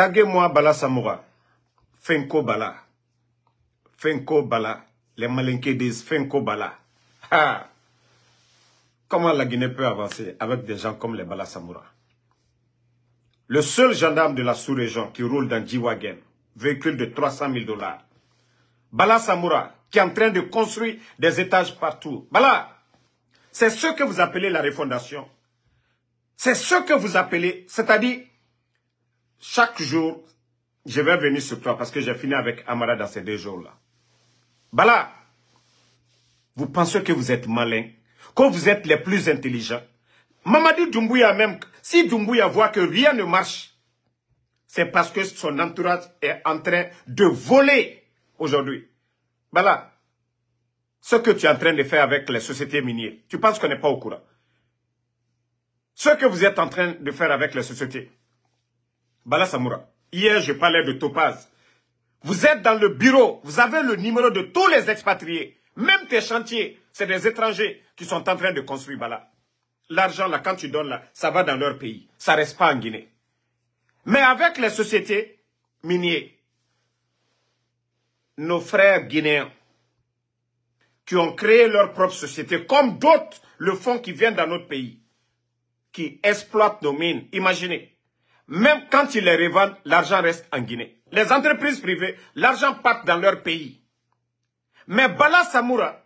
Taguez-moi Bala Samoura. Fenko Bala. Fenko Bala. Les malinqués disent Fenko Bala. Comment la Guinée peut avancer avec des gens comme les Bala Samoura Le seul gendarme de la sous-région qui roule dans g véhicule de 300 000 dollars. Bala Samoura, qui est en train de construire des étages partout. Bala, c'est ce que vous appelez la refondation. C'est ce que vous appelez, c'est-à-dire chaque jour, je vais venir sur toi parce que j'ai fini avec Amara dans ces deux jours-là. Bala, vous pensez que vous êtes malin, que vous êtes les plus intelligents. Mamadi Doumbouya même, si Doumbouya voit que rien ne marche, c'est parce que son entourage est en train de voler aujourd'hui. Bala, ce que tu es en train de faire avec les sociétés minières, tu penses qu'on n'est pas au courant. Ce que vous êtes en train de faire avec les sociétés, Bala Samoura, hier je parlais de Topaz. Vous êtes dans le bureau, vous avez le numéro de tous les expatriés, même tes chantiers, c'est des étrangers qui sont en train de construire Bala. L'argent là, quand tu donnes là, ça va dans leur pays, ça reste pas en Guinée. Mais avec les sociétés minières, nos frères guinéens qui ont créé leur propre société, comme d'autres le font qui viennent dans notre pays, qui exploitent nos mines. Imaginez, même quand ils les revendent, l'argent reste en Guinée. Les entreprises privées, l'argent part dans leur pays. Mais Bala Samoura,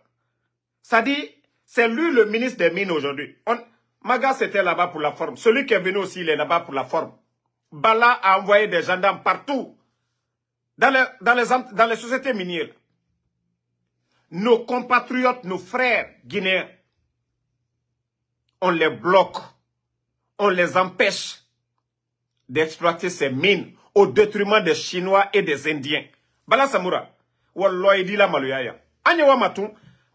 ça dit, c'est lui le ministre des Mines aujourd'hui. Maga, c'était là-bas pour la forme. Celui qui est venu aussi, il est là-bas pour la forme. Bala a envoyé des gendarmes partout, dans les, dans les, dans les sociétés minières. Nos compatriotes, nos frères guinéens, on les bloque, on les empêche d'exploiter ces mines au détriment des Chinois et des Indiens. Bala Samoura, Wallah, il dit la maluyaya. Anywa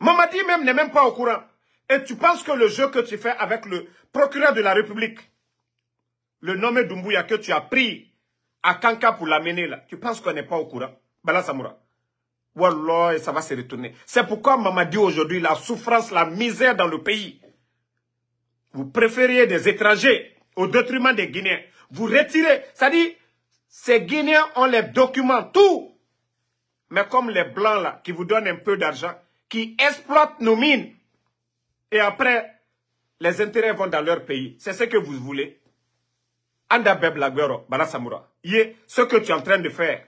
Mamadi même n'est même pas au courant. Et tu penses que le jeu que tu fais avec le procureur de la République, le nommé Dumbuya que tu as pris à Kanka pour l'amener là, tu penses qu'on n'est pas au courant Bala Samoura. Wallah, ça va se retourner. C'est pourquoi Mamadi aujourd'hui, la souffrance, la misère dans le pays. Vous préfériez des étrangers au détriment des Guinéens vous retirez. C'est-à-dire, ces Guinéens, ont les documents tout. Mais comme les Blancs, là, qui vous donnent un peu d'argent, qui exploitent nos mines, et après, les intérêts vont dans leur pays. C'est ce que vous voulez. Anda Laguero, Balasamura, ce que tu es en train de faire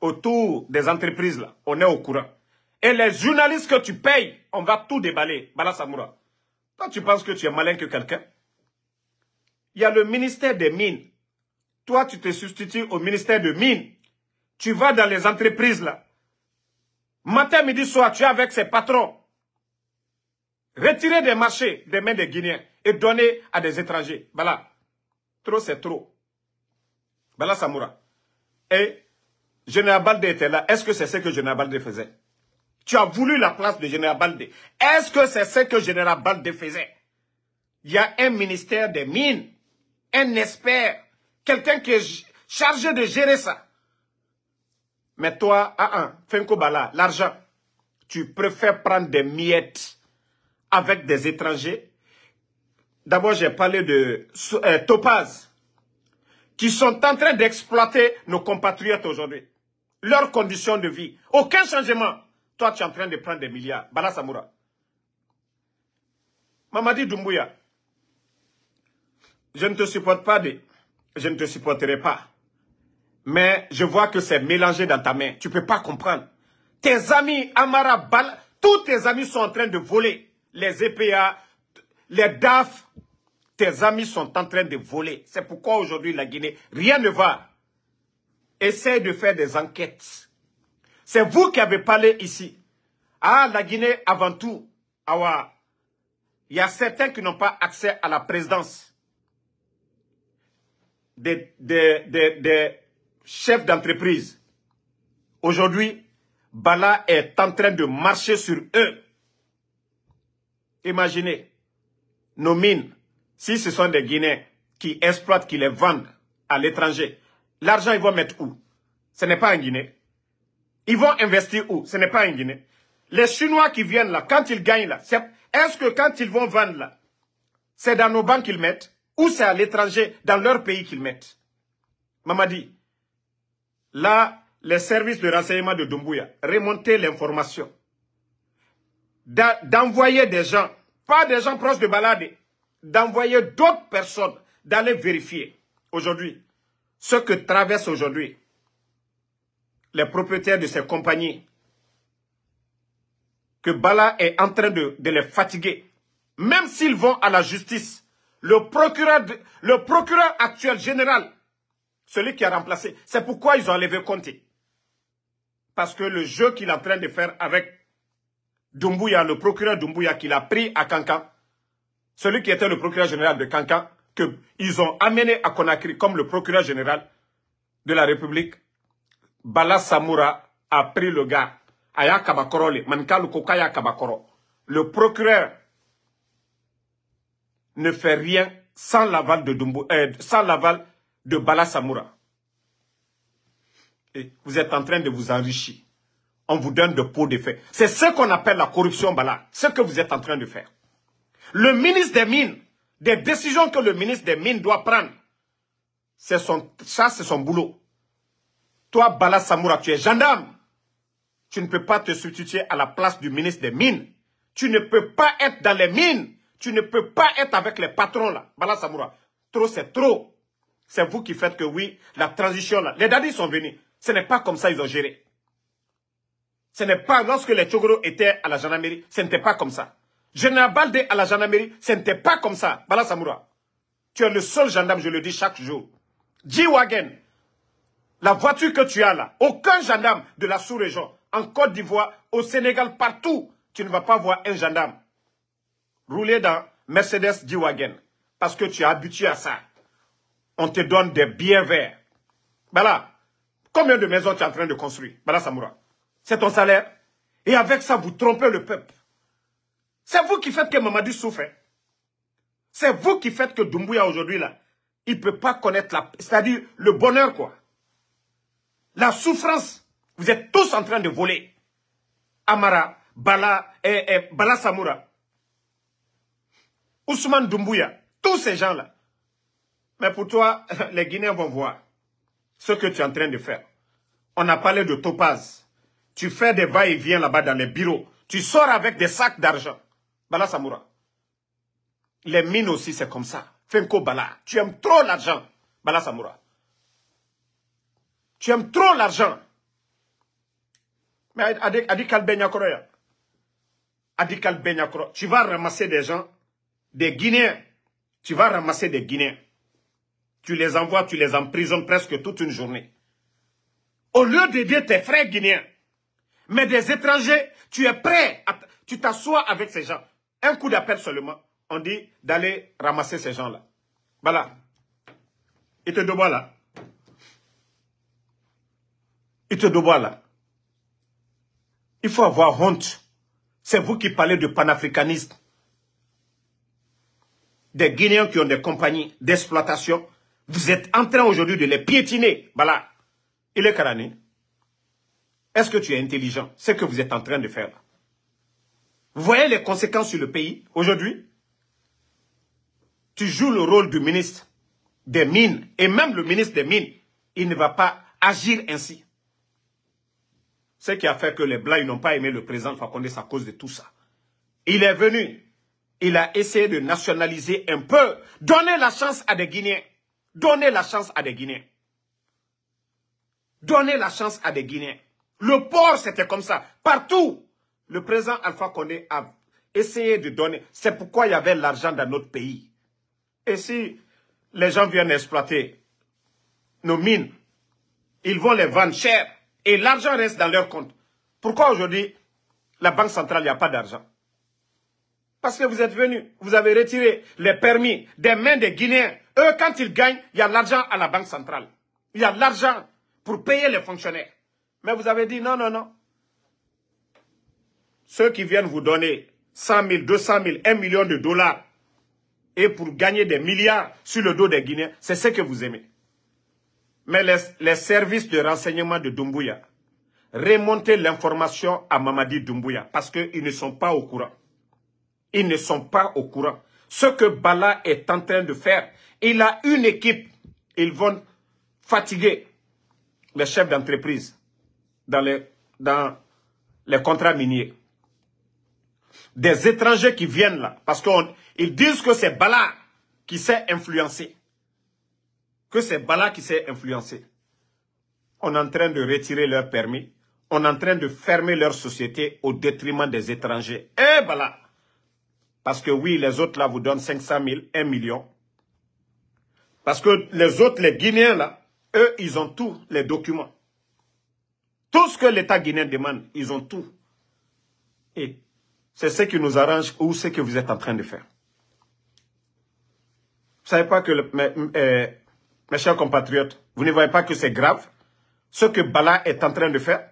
autour des entreprises, là, on est au courant. Et les journalistes que tu payes, on va tout déballer. Balasamura, toi, tu penses que tu es malin que quelqu'un il y a le ministère des mines. Toi, tu te substitues au ministère des mines. Tu vas dans les entreprises là. Matin, midi, soir, tu es avec ses patrons. Retirer des marchés des mains des Guinéens et donner à des étrangers. Voilà. Trop, c'est trop. Voilà, Samoura. Et Général Balde était là. Est-ce que c'est ce que Général Balde faisait Tu as voulu la place de Général Balde. Est-ce que c'est ce que Général Balde faisait Il y a un ministère des mines un expert, quelqu'un qui est chargé de gérer ça. Mais toi, ah, un, Fenko Bala, l'argent, tu préfères prendre des miettes avec des étrangers. D'abord, j'ai parlé de euh, Topaz, qui sont en train d'exploiter nos compatriotes aujourd'hui. Leurs conditions de vie. Aucun changement. Toi, tu es en train de prendre des milliards. Bala Samoura. Mamadi Doumbouya, je ne te supporte pas, je ne te supporterai pas. Mais je vois que c'est mélangé dans ta main. Tu ne peux pas comprendre. Tes amis, Amara, Bal, tous tes amis sont en train de voler. Les EPA, les DAF, tes amis sont en train de voler. C'est pourquoi aujourd'hui, la Guinée, rien ne va. Essaye de faire des enquêtes. C'est vous qui avez parlé ici. Ah, la Guinée, avant tout, il y a certains qui n'ont pas accès à la présidence des, des, chefs d'entreprise. Aujourd'hui, Bala est en train de marcher sur eux. Imaginez, nos mines, si ce sont des Guinéens qui exploitent, qui les vendent à l'étranger, l'argent, ils vont mettre où Ce n'est pas en Guinée. Ils vont investir où Ce n'est pas en Guinée. Les Chinois qui viennent là, quand ils gagnent là, est-ce que quand ils vont vendre là, c'est dans nos banques qu'ils mettent ou c'est à l'étranger, dans leur pays qu'ils mettent. Mamadi, là, les services de renseignement de Doumbouya, remonter l'information. D'envoyer des gens, pas des gens proches de balade, d'envoyer d'autres personnes, d'aller vérifier aujourd'hui ce que traversent aujourd'hui les propriétaires de ces compagnies, que Bala est en train de les fatiguer, même s'ils vont à la justice le procureur, actuel général, celui qui a remplacé, c'est pourquoi ils ont enlevé Comté. Parce que le jeu qu'il est en train de faire avec Dumbuya. le procureur Doumbouya qu'il a pris à Kankan. celui qui était le procureur général de Que qu'ils ont amené à Conakry comme le procureur général de la République, Bala Samoura a pris le gars. Aya Le procureur ne fait rien sans l'aval de, Dumbo, euh, sans l'aval de Bala Samoura. vous êtes en train de vous enrichir. On vous donne de pots de C'est ce qu'on appelle la corruption, Bala. Ce que vous êtes en train de faire. Le ministre des Mines, des décisions que le ministre des Mines doit prendre, c'est son, ça, c'est son boulot. Toi, Bala Samoura, tu es gendarme. Tu ne peux pas te substituer à la place du ministre des Mines. Tu ne peux pas être dans les mines tu ne peux pas être avec les patrons là. Bala Samoura. Trop, c'est trop. C'est vous qui faites que oui, la transition là. Les dadis sont venus. Ce n'est pas comme ça ils ont géré. Ce n'est pas lorsque les Chogoro étaient à la gendarmerie, ce n'était pas comme ça. Général Balde à la gendarmerie, ce n'était pas comme ça. Bala Samoura. Tu es le seul gendarme, je le dis chaque jour. G-Wagen, la voiture que tu as là, aucun gendarme de la sous-région, en Côte d'Ivoire, au Sénégal, partout, tu ne vas pas voir un gendarme rouler dans Mercedes g wagen parce que tu es habitué à ça. On te donne des biens verts. Voilà. Combien de maisons tu es en train de construire Bala Samoura. C'est ton salaire. Et avec ça, vous trompez le peuple. C'est vous qui faites que Mamadou souffre. Hein. C'est vous qui faites que Doumbouya aujourd'hui, là, il ne peut pas connaître la... C'est-à-dire le bonheur, quoi. La souffrance. Vous êtes tous en train de voler. Amara, Bala, et, eh, eh, Bala Samoura. Ousmane Doumbouya, tous ces gens-là. Mais pour toi, les Guinéens vont voir ce que tu es en train de faire. On a parlé de topaz. Tu fais des va-et-vient là-bas dans les bureaux. Tu sors avec des sacs d'argent. Bala Samoura. Les mines aussi, c'est comme ça. Fenko Bala, tu aimes trop l'argent. Bala Samoura. Tu aimes trop l'argent. Mais Adikal Benyakoroya. Adikal Benyakoroya. Tu vas ramasser des gens des Guinéens. Tu vas ramasser des Guinéens. Tu les envoies, tu les emprisonnes presque toute une journée. Au lieu de dire tes frères guinéens, mais des étrangers, tu es prêt, tu t'assois avec ces gens. Un coup d'appel seulement, on dit d'aller ramasser ces gens-là. Voilà. Il te doit là. Il te doit là. Il faut avoir honte. C'est vous qui parlez de panafricanisme des Guinéens qui ont des compagnies d'exploitation. Vous êtes en train aujourd'hui de les piétiner. Voilà. Il est carané. Est-ce que tu es intelligent ce que vous êtes en train de faire. Vous voyez les conséquences sur le pays aujourd'hui Tu joues le rôle du ministre des Mines et même le ministre des Mines, il ne va pas agir ainsi. Ce qui a fait que les Blancs n'ont pas aimé le président Fakonde, à cause de tout ça. Il est venu il a essayé de nationaliser un peu. Donner la chance à des Guinéens. Donner la chance à des Guinéens. Donner la chance à des Guinéens. Le port, c'était comme ça. Partout, le président Alpha Condé a essayé de donner. C'est pourquoi il y avait l'argent dans notre pays. Et si les gens viennent exploiter nos mines, ils vont les vendre cher et l'argent reste dans leur compte. Pourquoi aujourd'hui, la Banque centrale, n'y a pas d'argent parce que vous êtes venus, vous avez retiré les permis des mains des Guinéens. Eux, quand ils gagnent, il y a l'argent à la Banque centrale. Il y a l'argent pour payer les fonctionnaires. Mais vous avez dit non, non, non. Ceux qui viennent vous donner 100 000, 200 000, 1 million de dollars et pour gagner des milliards sur le dos des Guinéens, c'est ce que vous aimez. Mais les, les services de renseignement de Doumbouya, remontez l'information à Mamadi Doumbouya parce qu'ils ne sont pas au courant. Ils ne sont pas au courant. Ce que Bala est en train de faire, il a une équipe. Ils vont fatiguer les chefs d'entreprise dans les, contrats miniers. Des étrangers qui viennent là, parce qu'ils disent que c'est Bala qui s'est influencé. Que c'est Bala qui s'est influencé. On est en train de retirer leur permis. On est en train de fermer leur société au détriment des étrangers. Eh Bala parce que oui, les autres là vous donnent 500 000, 1 million. Parce que les autres, les Guinéens là, eux, ils ont tous les documents. Tout ce que l'État guinéen demande, ils ont tout. Et c'est ce qui nous arrange ou ce que vous êtes en train de faire. Vous savez pas que, euh, mes chers compatriotes, vous ne voyez pas que c'est grave ce que Bala est en train de faire